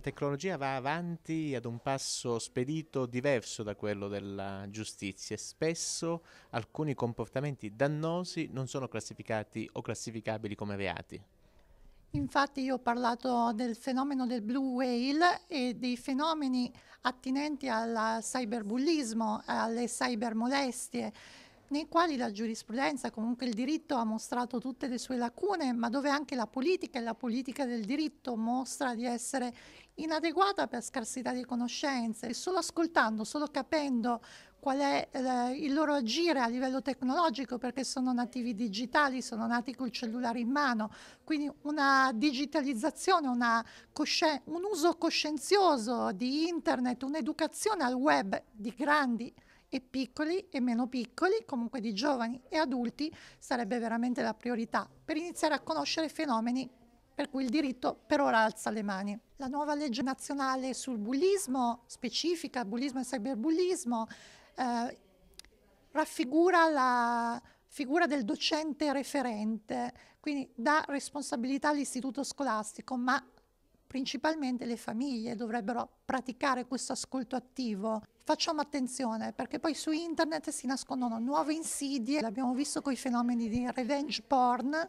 la tecnologia va avanti ad un passo spedito diverso da quello della giustizia e spesso alcuni comportamenti dannosi non sono classificati o classificabili come reati. Infatti io ho parlato del fenomeno del blue whale e dei fenomeni attinenti al cyberbullismo, alle cybermolestie, nei quali la giurisprudenza, comunque il diritto ha mostrato tutte le sue lacune, ma dove anche la politica e la politica del diritto mostra di essere inadeguata per scarsità di conoscenze e solo ascoltando, solo capendo qual è eh, il loro agire a livello tecnologico perché sono nativi digitali, sono nati col cellulare in mano, quindi una digitalizzazione, una coscien- un uso coscienzioso di internet, un'educazione al web di grandi e piccoli e meno piccoli, comunque di giovani e adulti, sarebbe veramente la priorità per iniziare a conoscere fenomeni per cui il diritto per ora alza le mani. La nuova legge nazionale sul bullismo specifica bullismo e cyberbullismo eh, raffigura la figura del docente referente, quindi dà responsabilità all'istituto scolastico, ma principalmente le famiglie dovrebbero praticare questo ascolto attivo. Facciamo attenzione perché poi su internet si nascondono nuove insidie, l'abbiamo visto con i fenomeni di revenge porn,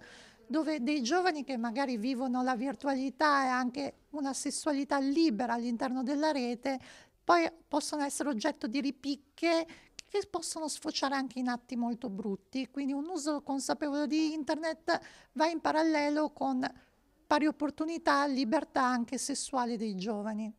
dove dei giovani che magari vivono la virtualità e anche una sessualità libera all'interno della rete, poi possono essere oggetto di ripicche che possono sfociare anche in atti molto brutti. Quindi un uso consapevole di internet va in parallelo con pari opportunità, libertà anche sessuale dei giovani.